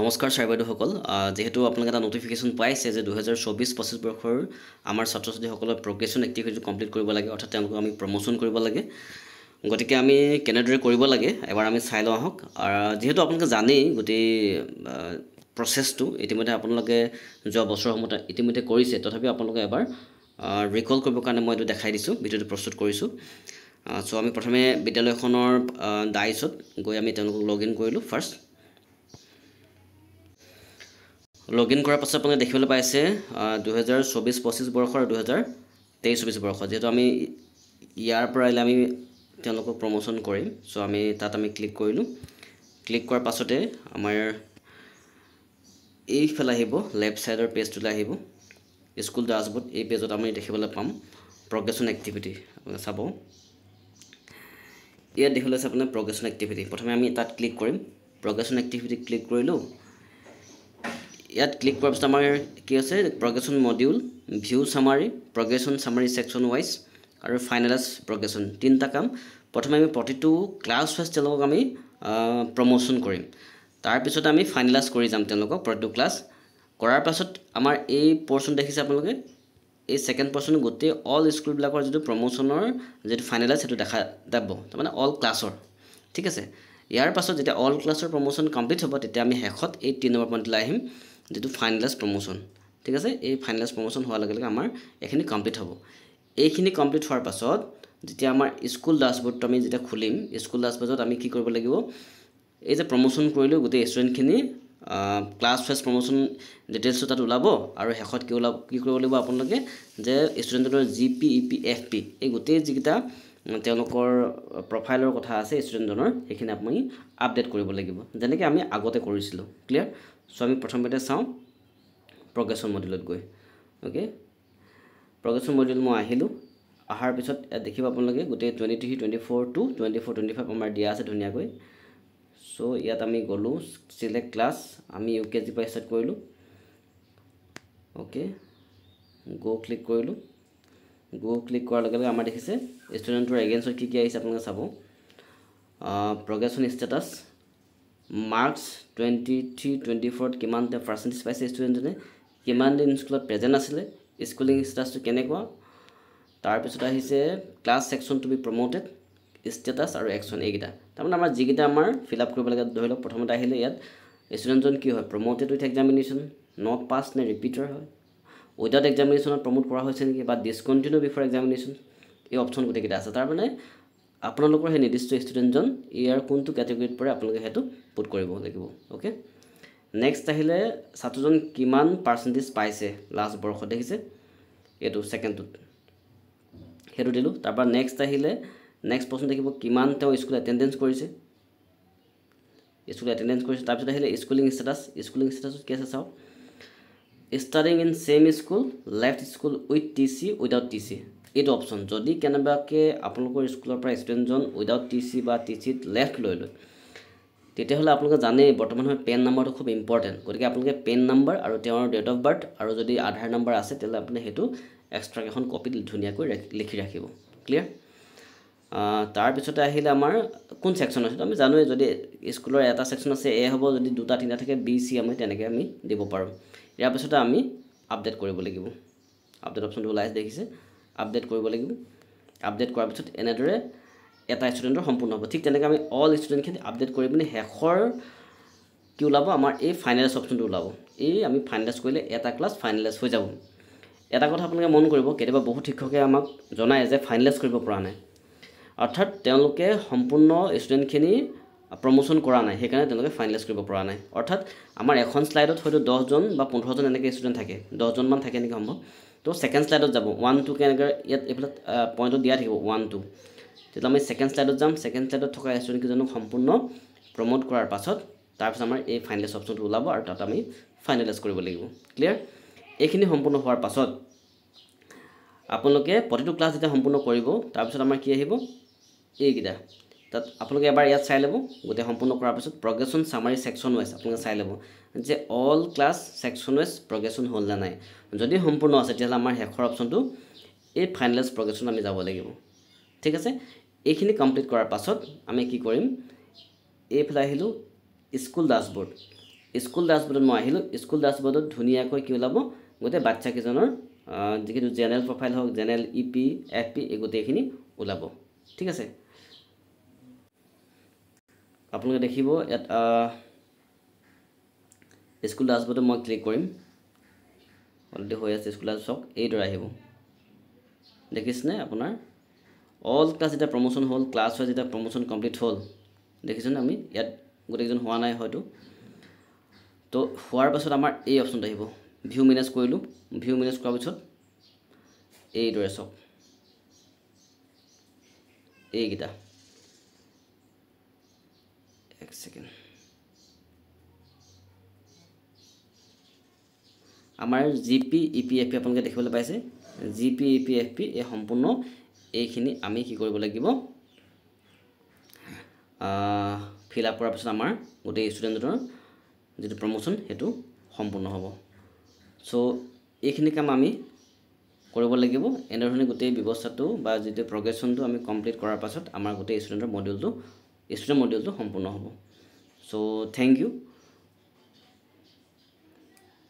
নমস্কাৰ ছাৰ বাইদেউসকল যিহেতু আপোনালোকে এটা ন'টিফিকেশ্যন পাইছে যে দুহেজাৰ চৌবিছ পঁচিছ বৰ্ষৰ আমাৰ ছাত্ৰ ছাত্ৰীসকলৰ প্ৰগ্ৰেশ্যন এক্টিভিটিটো কমপ্লিট কৰিব লাগে অৰ্থাৎ তেওঁলোকক আমি প্ৰমোশ্যন কৰিব লাগে গতিকে আমি কেনেদৰে কৰিব লাগে এবাৰ আমি চাই লওঁ আহক যিহেতু আপোনালোকে জানেই গোটেই প্ৰচেছটো ইতিমধ্যে আপোনালোকে যোৱা বছৰসমূহত ইতিমধ্যে কৰিছে তথাপিও আপোনালোকে এবাৰ ৰিকল কৰিবৰ কাৰণে মই এইটো দেখাই দিছোঁ ভিডিঅ'টো প্ৰস্তুত কৰিছোঁ চ' আমি প্ৰথমে বিদ্যালয়খনৰ ডাইচত গৈ আমি তেওঁলোকক লগ ইন কৰিলোঁ ফাৰ্ষ্ট লগ ইন কৰাৰ পাছত আপোনালোকে দেখিবলৈ পাইছে দুহেজাৰ চৌবিছ পঁচিছ বৰ্ষৰ আৰু দুহেজাৰ তেইছ চৌবিছ বৰ্ষৰ যিহেতু আমি ইয়াৰ পৰা আহিলে আমি তেওঁলোকক প্ৰমোশ্যন কৰিম চ' আমি তাত আমি ক্লিক কৰিলোঁ ক্লিক কৰাৰ পাছতে আমাৰ এইফালে আহিব লেফ্ট ছাইডৰ পেজটোলৈ আহিব স্কুল ড্ৰাছবোৰ্ড এই পেজত আমি দেখিবলৈ পাম প্ৰগ্ৰেশ্যন এক্টিভিটি চাব ইয়াত দেখিবলৈ আছে আপোনাৰ প্ৰগ্ৰেশ্যন এক্টিভিটি প্ৰথমে আমি তাত ক্লিক কৰিম প্ৰগ্ৰেশ্যন এক্টিভিটি ক্লিক কৰিলোঁ ইয়াত ক্লিক কৰাৰ পিছত আমাৰ কি আছে progression module view summary progression summary section wise আৰু ফাইনেলাইজ প্ৰগেশ্যন তিনিটা কাম প্ৰথমে আমি প্ৰতিটো ক্লাছ ৱাইজ তেওঁলোকক আমি প্ৰমোশ্যন কৰিম তাৰপিছতে আমি ফাইনেলাইজ কৰি যাম তেওঁলোকক প্ৰতিটো ক্লাছ কৰাৰ পাছত আমাৰ এই পৰ্চন দেখিছে আপোনালোকে এই ছেকেণ্ড পৰ্চন গোটেই অল স্কুলবিলাকৰ যিটো প্ৰমোশ্যনৰ যিটো ফাইনেলাইজ সেইটো দেখা দাব তাৰমানে অল ক্লাছৰ ঠিক আছে ইয়াৰ পাছত যেতিয়া অল ক্লাছৰ প্ৰমোশ্যন কমপ্লিট হ'ব তেতিয়া আমি শেষত এই তিনি নম্বৰ পইণ্টলৈ আহিম যিটো ফাইনেলাইজ প্ৰমোশ্যন ঠিক আছে এই ফাইনেলাইজ প্ৰমোশ্যন হোৱাৰ লগে লগে আমাৰ এইখিনি কমপ্লিট হ'ব এইখিনি কমপ্লিট হোৱাৰ পাছত যেতিয়া আমাৰ স্কুল ডাছবৰ্ডটো আমি যেতিয়া খুলিম স্কুল ডাছবৰ্ডত আমি কি কৰিব লাগিব এই যে প্ৰমোশ্যন কৰিলোঁ গোটেই ষ্টুডেণ্টখিনি ক্লাছ ৱাইজ প্ৰমোশ্যন ডিটেইলছটো তাত ওলাব আৰু শেষত কি ওলাব কি কৰিব লাগিব আপোনালোকে যে ষ্টুডেণ্টৰ G P E P F P এই গোটেই যিকেইটা তেওঁলোকৰ প্ৰফাইলৰ কথা আছে ষ্টুডেণ্টজনৰ সেইখিনি আপুনি আপডেট কৰিব লাগিব যেনেকৈ আমি আগতে কৰিছিলোঁ ক্লিয়াৰ চ' আমি প্ৰথমতে চাওঁ প্ৰগেশ্বন মডিউলত গৈ অ'কে প্ৰগেশ্বন মডিউল মই আহিলোঁ অহাৰ পিছত দেখিব আপোনালোকে গোটেই twenty three twenty four to twenty four twenty five আমাৰ দিয়া আছে ধুনীয়াকৈ চ' ইয়াত আমি গ'লোঁ চিলেক্ট ক্লাছ আমি ইউ কে জিৰ পৰা ষ্টাৰ্ট কৰিলোঁ অ'কে গ' ক্লিক কৰিলোঁ গো ক্লিক কৰাৰ লগে লগে আমাৰ দেখিছে ষ্টুডেণ্টটোৰ এগেইনষ্টত কি কি আহিছে আপোনালোকে চাব progression status marks twenty three twenty ফ'ৰত কিমান তেওঁ পাৰ্চেণ্টেজ পাইছে ষ্টুডেণ্টজনে কিমান দিন স্কুলত প্ৰেজেণ্ট আছিলে স্কুলিং ষ্টেটাছটো কেনেকুৱা তাৰপিছত আহিছে class section to be promoted status আৰু একচন এইকেইটা তাৰমানে আমাৰ যিকেইটা আমাৰ ফিল আপ কৰিব লাগে ধৰি লওক প্ৰথমতে আহিলে ইয়াত ষ্টুডেণ্টজন কি হয় promoted with examination not pass নে ৰিপিটৰ হয় উইদাউট এক্সামিনেশ্যনত প্ৰমোট কৰা হৈছে নেকি বা ডিছকণ্টিনিউ বিফৰ এক্সামিনেশ্যন এই অপশ্যন গোটেইকেইটা আছে তাৰমানে আপোনালোকৰ সেই নিৰ্দিষ্ট ষ্টুডেণ্টজন ইয়াৰ কোনটো কেটেগৰীত পৰে আপোনালোকে সেইটো পুট কৰিব লাগিব অ'কে নেক্সট আহিলে ছাত্ৰজন কিমান পাৰ্চেণ্টেজ পাইছে লাষ্ট বৰ্ষত দেখিছে এইটো ছেকেণ্ডটোত সেইটো দিলোঁ তাৰপৰা নেক্সট আহিলে নেক্সট প্ৰশ্ন দেখিব কিমান তেওঁ স্কুল এটেণ্ডেঞ্চ কৰিছে স্কুল এটেণ্ডেঞ্চ কৰিছে তাৰপিছত আহিলে স্কুলিং ষ্টেটাছ স্কুলিং ষ্টেটাছত কি আছে চাওক studying in same school left school with T C without T C এইটো অপশ্যন যদি কেনেবাকৈ আপোনালোকৰ স্কুলৰ পৰা ষ্টুডেণ্টজন উইদাউট টি চি বা টি চিত লেফ্ট লৈ লয় তেতিয়াহ'লে আপোনালোকে জানেই বৰ্তমান সময়ত পেন নম্বৰটো খুব ইম্পৰ্টেণ্ট গতিকে আপোনালোকে পেন নম্বৰ আৰু তেওঁৰ ডেট অফ বাৰ্থ আৰু যদি আধাৰ নম্বৰ আছে তেতিয়াহ'লে আপুনি সেইটো এক্সট্ৰাকৈ এখন কপিত ধুনীয়াকৈ লিখি ৰাখিব ক্লিয়াৰ তাৰপিছতে আহিলে আমাৰ কোন ছেকশ্যন আছে আমি জানোৱেই যদি স্কুলৰ এটা ছেকশ্যন আছে এ হ'ব যদি দুটা তিনিটা থাকে বি চি আমি তেনেকৈ আমি দিব পাৰোঁ ইয়াৰ পিছতে আমি আপডেট কৰিব লাগিব আপডেট অপশ্যনটো ওলাইছে দেখিছে আপডেট কৰিব লাগিব আপডেট কৰাৰ পিছত এনেদৰে এটা ষ্টুডেণ্টৰ সম্পূৰ্ণ হ'ব ঠিক তেনেকৈ আমি অল ষ্টুডেণ্টখিনি আপডেট কৰি পিনে শেষৰ কি ওলাব আমাৰ এই ফাইনেলাইজ অপশ্যনটো ওলাব এই আমি ফাইনেলাইজ কৰিলে এটা ক্লাছ ফাইনেলাইজ হৈ যাব এটা কথা আপোনালোকে মন কৰিব কেতিয়াবা বহুত শিক্ষকে আমাক জনায় যে ফাইনেলাইজ কৰিব পৰা নাই অৰ্থাৎ তেওঁলোকে সম্পূৰ্ণ ষ্টুডেণ্টখিনি প্ৰমোশ্যন কৰা নাই সেইকাৰণে তেওঁলোকে ফাইনেলাইজ কৰিব পৰা নাই অৰ্থাৎ আমাৰ এখন শ্লাইডত হয়তো দহজন বা পোন্ধৰজন এনেকৈ ষ্টুডেণ্ট থাকে দহজনমান থাকে এনেকৈ সম্ভৱ তো ছেকেণ্ড শ্লাইডত যাব ওৱান টু কেনেকৈ ইয়াত এইবিলাক পইণ্টত দিয়া থাকিব ওৱান টু তেতিয়া আমি ছেকেণ্ড শ্লাইডত যাম ছেকেণ্ড শ্লাইডত থকা ষ্টুডেণ্টকেইজনক সম্পূৰ্ণ প্ৰমোট কৰাৰ পাছত তাৰপিছত আমাৰ এই ফাইনেলাইজ অপশ্যনটো ওলাব আৰু তাত আমি ফাইনেলাইজ কৰিব লাগিব ক্লিয়াৰ এইখিনি সম্পূৰ্ণ হোৱাৰ পাছত আপোনালোকে প্ৰতিটো ক্লাছ যেতিয়া সম্পূৰ্ণ কৰিব তাৰপিছত আমাৰ কি আহিব এইকেইটা তাত আপোনালোকে এবাৰ ইয়াত চাই ল'ব গোটেই সম্পূৰ্ণ কৰাৰ পিছত প্ৰগ্ৰেশ্যন চামাৰী ছেকশ্যন ৱাইজ আপোনালোকে চাই ল'ব যে all class section wise progression হ'ল নে নাই যদি সম্পূৰ্ণ আছে তেতিয়াহ'লে আমাৰ শেষৰ অপশ্যনটো এই ফাইনেলাইজ প্ৰগ্ৰেশ্যন আমি যাব লাগিব ঠিক আছে এইখিনি কমপ্লিট কৰাৰ পাছত আমি কি কৰিম এইফালে আহিলোঁ স্কুল ডাছবোৰ্ড স্কুল ডাছবোৰ্ডত মই আহিলোঁ স্কুল ডাছবোৰ্ডত ধুনীয়াকৈ কি ওলাব গোটেই বাচ্ছাকেইজনৰ যিখিনি জেনেৰেল প্ৰফাইল হওক general E P F P এই গোটেইখিনি ওলাব ঠিক আছে আপোনালোকে দেখিব ইয়াত স্কুল ডাচবৰ্ডত মই ক্লিক কৰিম অলৰেডি হৈ আছে স্কুল ডাচ চাওক এইদৰে আহিব দেখিছেনে আপোনাৰ অল ক্লাছ যেতিয়া প্ৰমোশ্যন হ'ল ক্লাছ ৱাইজ যেতিয়া প্ৰমোশ্যন কমপ্লিট হ'ল দেখিছেনে আমি ইয়াত গোটেইকেইজন হোৱা নাই হয়তো তো হোৱাৰ পাছত আমাৰ এই অপশ্যনটো আহিব ভিউ মেনেজ কৰিলোঁ ভিউ মেনেজ কৰাৰ পিছত এইদৰে চাওক এইকেইটা एक सेकेंड আমাৰ G P E P F P আপোনালোকে দেখিবলৈ পাইছে G P E P F P এই সম্পূৰ্ণ এইখিনি আমি কি কৰিব লাগিব ফিল আপ কৰাৰ পিছত আমাৰ গোটেই ষ্টুডেণ্টজনৰ যিটো প্ৰমোশ্যন সেইটো সম্পূৰ্ণ হ'ব চ' এইখিনি কাম আমি কৰিব লাগিব এনেধৰণে গোটেই ব্যৱস্থাটো বা যিটো প্ৰগ্ৰেশ্যনটো আমি কমপ্লিট কৰাৰ পাছত আমাৰ গোটেই ষ্টুডেণ্টৰ মডিউলটো ষ্টুডেণ্ট মডিউলটো সম্পূৰ্ণ হ'ব চ' থেংক ইউ